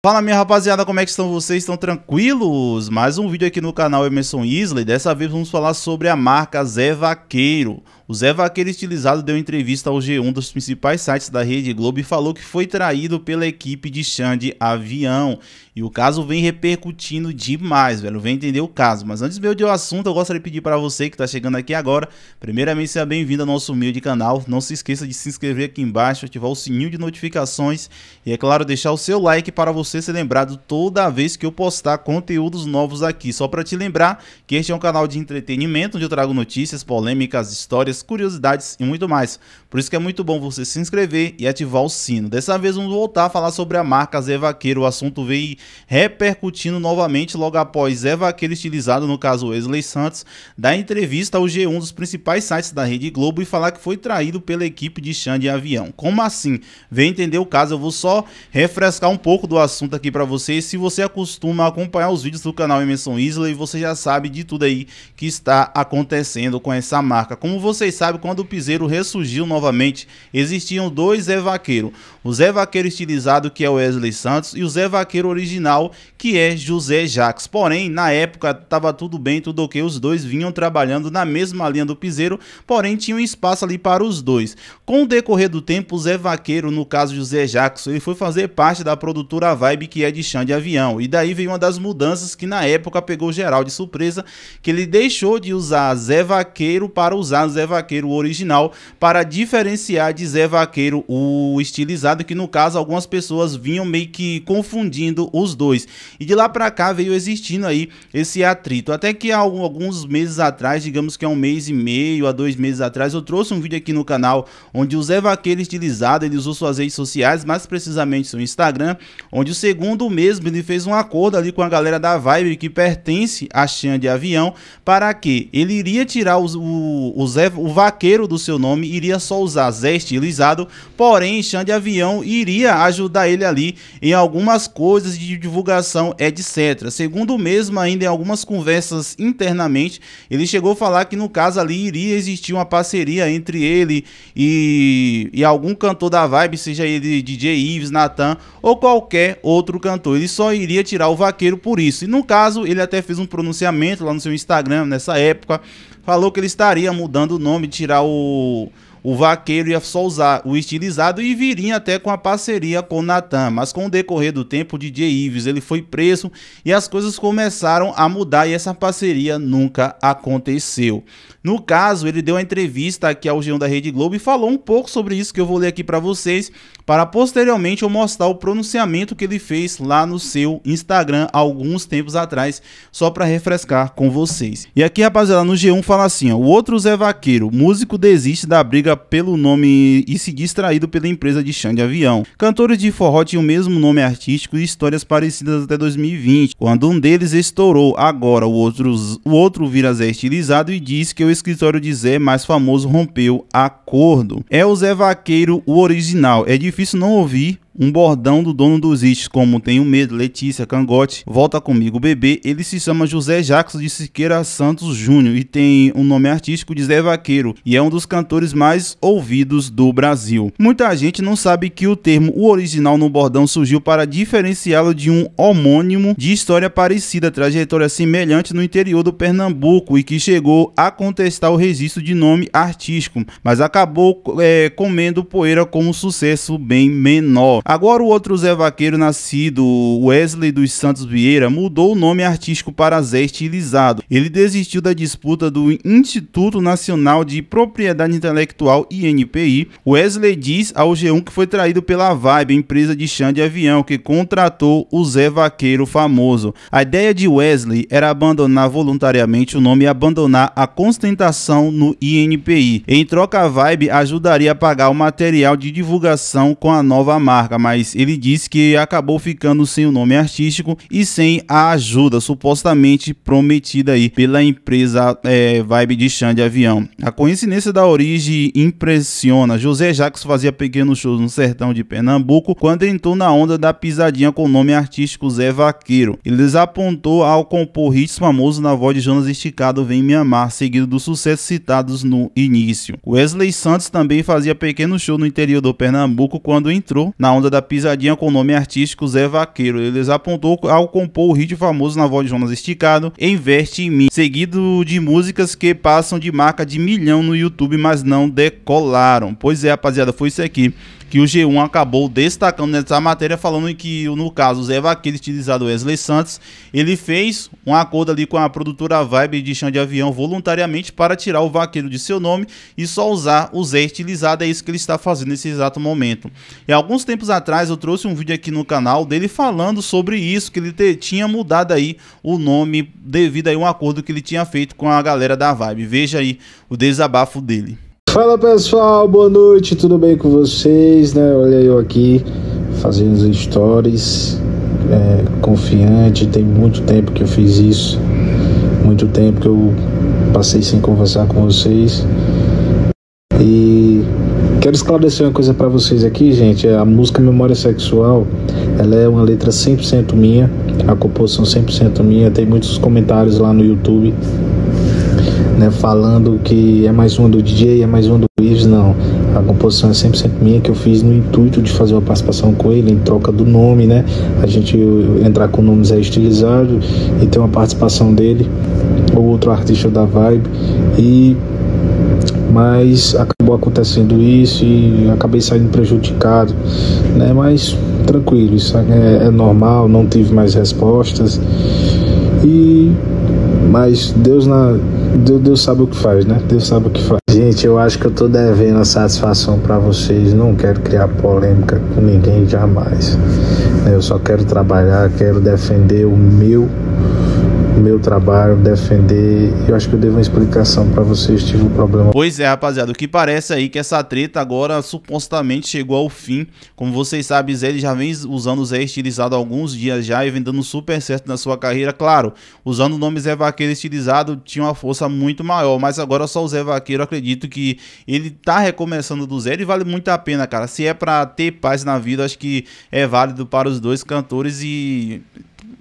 Fala minha rapaziada, como é que estão vocês? Estão tranquilos? Mais um vídeo aqui no canal Emerson Isley, dessa vez vamos falar sobre a marca Zé Vaqueiro. O Zé Vaqueiro Estilizado deu entrevista ao G1 dos principais sites da Rede Globo e falou que foi traído pela equipe de Xande Avião. E o caso vem repercutindo demais, velho. Vem entender o caso. Mas antes de eu ir ao assunto, eu gostaria de pedir para você que está chegando aqui agora, primeiramente, seja bem-vindo ao nosso humilde canal. Não se esqueça de se inscrever aqui embaixo, ativar o sininho de notificações e, é claro, deixar o seu like para você ser lembrado toda vez que eu postar conteúdos novos aqui. Só para te lembrar que este é um canal de entretenimento onde eu trago notícias, polêmicas, histórias, curiosidades e muito mais. Por isso que é muito bom você se inscrever e ativar o sino. Dessa vez vamos voltar a falar sobre a marca Zé Vaqueiro. O assunto vem repercutindo novamente logo após Zé Vaqueiro estilizado, no caso Wesley Santos, dar entrevista ao G1 dos principais sites da Rede Globo e falar que foi traído pela equipe de Xande Avião. Como assim? Vem entender o caso, eu vou só refrescar um pouco do assunto aqui para vocês. Se você acostuma a acompanhar os vídeos do canal Emerson Isla, você já sabe de tudo aí que está acontecendo com essa marca. Como vocês vocês sabem, quando o piseiro ressurgiu novamente, existiam dois Zé Vaqueiro. O Zé Vaqueiro estilizado, que é o Wesley Santos, e o Zé Vaqueiro original, que é José Jacques. Porém, na época, estava tudo bem, tudo ok, os dois vinham trabalhando na mesma linha do piseiro, porém tinha um espaço ali para os dois. Com o decorrer do tempo, o Zé Vaqueiro, no caso José Jacques, ele foi fazer parte da produtora Vibe, que é de chão de avião. E daí veio uma das mudanças que na época pegou geral de surpresa, que ele deixou de usar Zé Vaqueiro para usar Zé Vaqueiro Vaqueiro original para diferenciar de Zé Vaqueiro o estilizado, que no caso algumas pessoas vinham meio que confundindo os dois. E de lá para cá veio existindo aí esse atrito. Até que há alguns meses atrás, digamos que há um mês e meio a dois meses atrás, eu trouxe um vídeo aqui no canal onde o Zé Vaqueiro estilizado, ele usou suas redes sociais, mais precisamente seu Instagram, onde o segundo mesmo ele fez um acordo ali com a galera da Vibe que pertence a Xande Avião para que ele iria tirar o, o, o Zé, o o vaqueiro do seu nome iria só usar Zé estilizado, porém Xande Avião iria ajudar ele ali em algumas coisas de divulgação, etc. Segundo o mesmo, ainda em algumas conversas internamente, ele chegou a falar que no caso ali iria existir uma parceria entre ele e, e algum cantor da vibe, seja ele DJ Ives, Natan ou qualquer outro cantor. Ele só iria tirar o vaqueiro por isso. E no caso, ele até fez um pronunciamento lá no seu Instagram nessa época, falou que ele estaria mudando o nome, tirar o o vaqueiro ia só usar o estilizado e viria até com a parceria com Natan, mas com o decorrer do tempo, DJ Ives ele foi preso e as coisas começaram a mudar e essa parceria nunca aconteceu. No caso, ele deu uma entrevista aqui ao G1 da Rede Globo e falou um pouco sobre isso que eu vou ler aqui para vocês, para posteriormente eu mostrar o pronunciamento que ele fez lá no seu Instagram alguns tempos atrás, só para refrescar com vocês. E aqui, rapaziada, no G1 fala assim, ó, o outro Zé Vaqueiro, músico desiste da briga pelo nome e se distraído pela empresa de chão de avião. Cantores de forró tinham o mesmo nome artístico e histórias parecidas até 2020, quando um deles estourou. Agora o outro, o outro vira Zé estilizado e diz que o escritório de Zé mais famoso rompeu acordo. É o Zé Vaqueiro, o original. É difícil não ouvir um bordão do dono dos itens, como Tenho Medo, Letícia, Cangote, Volta Comigo Bebê. Ele se chama José Jackson de Siqueira Santos Júnior e tem um nome artístico de Zé Vaqueiro e é um dos cantores mais ouvidos do Brasil. Muita gente não sabe que o termo o original no bordão surgiu para diferenciá-lo de um homônimo de história parecida, trajetória semelhante no interior do Pernambuco e que chegou a contestar o registro de nome artístico, mas acabou é, comendo poeira com um sucesso bem menor. Agora o outro Zé Vaqueiro nascido, Wesley dos Santos Vieira, mudou o nome artístico para Zé Estilizado. Ele desistiu da disputa do Instituto Nacional de Propriedade Intelectual, INPI. Wesley diz ao G1 que foi traído pela Vibe, empresa de chão de avião, que contratou o Zé Vaqueiro famoso. A ideia de Wesley era abandonar voluntariamente o nome e abandonar a constentação no INPI. Em troca, a Vibe ajudaria a pagar o material de divulgação com a nova marca mas ele disse que acabou ficando sem o nome artístico e sem a ajuda supostamente prometida aí pela empresa é, Vibe de de Avião. A coincidência da origem impressiona. José Jacques fazia pequenos shows no sertão de Pernambuco quando entrou na onda da pisadinha com o nome artístico Zé Vaqueiro. Ele desapontou ao compor hits famosos na voz de Jonas Esticado Vem Me Amar, seguido dos sucessos citados no início. Wesley Santos também fazia pequeno show no interior do Pernambuco quando entrou na onda banda da Pisadinha com o nome artístico Zé Vaqueiro. Eles apontou ao compor o hit famoso na voz de Jonas Esticado, Investe em mim, seguido de músicas que passam de marca de milhão no YouTube, mas não decolaram. Pois é, rapaziada, foi isso aqui que o G1 acabou destacando nessa matéria, falando que, no caso, o Zé Vaqueiro, utilizado Wesley Santos, ele fez um acordo ali com a produtora Vibe de chão de avião voluntariamente para tirar o Vaqueiro de seu nome e só usar o Zé estilizado. É isso que ele está fazendo nesse exato momento. E alguns tempos atrás eu trouxe um vídeo aqui no canal dele falando sobre isso, que ele te, tinha mudado aí o nome devido a um acordo que ele tinha feito com a galera da Vibe. Veja aí o desabafo dele. Fala pessoal, boa noite, tudo bem com vocês? Né? Olha eu aqui fazendo os stories, é, confiante, tem muito tempo que eu fiz isso, muito tempo que eu passei sem conversar com vocês. E quero esclarecer uma coisa para vocês aqui, gente, é, a música Memória Sexual, ela é uma letra 100% minha, a composição 100% minha, tem muitos comentários lá no YouTube né, falando que é mais uma do DJ, é mais uma do Ives, não. A composição é sempre minha, que eu fiz no intuito de fazer uma participação com ele, em troca do nome, né? A gente entrar com nomes aí estilizados e ter uma participação dele, ou outro artista da vibe. E mas acabou acontecendo isso e acabei saindo prejudicado, né? Mas tranquilo, isso é, é, normal, não tive mais respostas e mas Deus na Deus, Deus sabe o que faz, né? Deus sabe o que faz. Gente, eu acho que eu tô devendo a satisfação para vocês. Não quero criar polêmica com ninguém jamais. Eu só quero trabalhar, quero defender o meu meu trabalho, defender. Eu acho que eu devo uma explicação para vocês, tive um problema. Pois é, rapaziada, o que parece aí que essa treta agora supostamente chegou ao fim. Como vocês sabem, Zé ele já vem usando o Zé estilizado há alguns dias já e vem dando super certo na sua carreira. Claro, usando o nome Zé Vaqueiro estilizado tinha uma força muito maior, mas agora só o Zé Vaqueiro, acredito que ele tá recomeçando do zero e vale muito a pena, cara. Se é para ter paz na vida, acho que é válido para os dois cantores e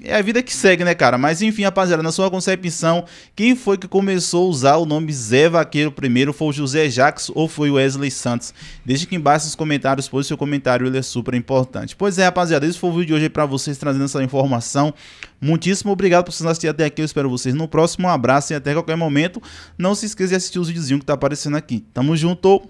é a vida que segue, né, cara? Mas enfim, rapaziada, na sua concepção, quem foi que começou a usar o nome Zé Vaqueiro primeiro? Foi o José Jacques ou foi o Wesley Santos? Deixe aqui embaixo nos comentários, pois seu comentário ele é super importante. Pois é, rapaziada, esse foi o vídeo de hoje para vocês trazendo essa informação. Muitíssimo obrigado por vocês assistirem até aqui. Eu espero vocês no próximo. Um abraço e até qualquer momento. Não se esqueça de assistir os videozinhos que tá aparecendo aqui. Tamo junto!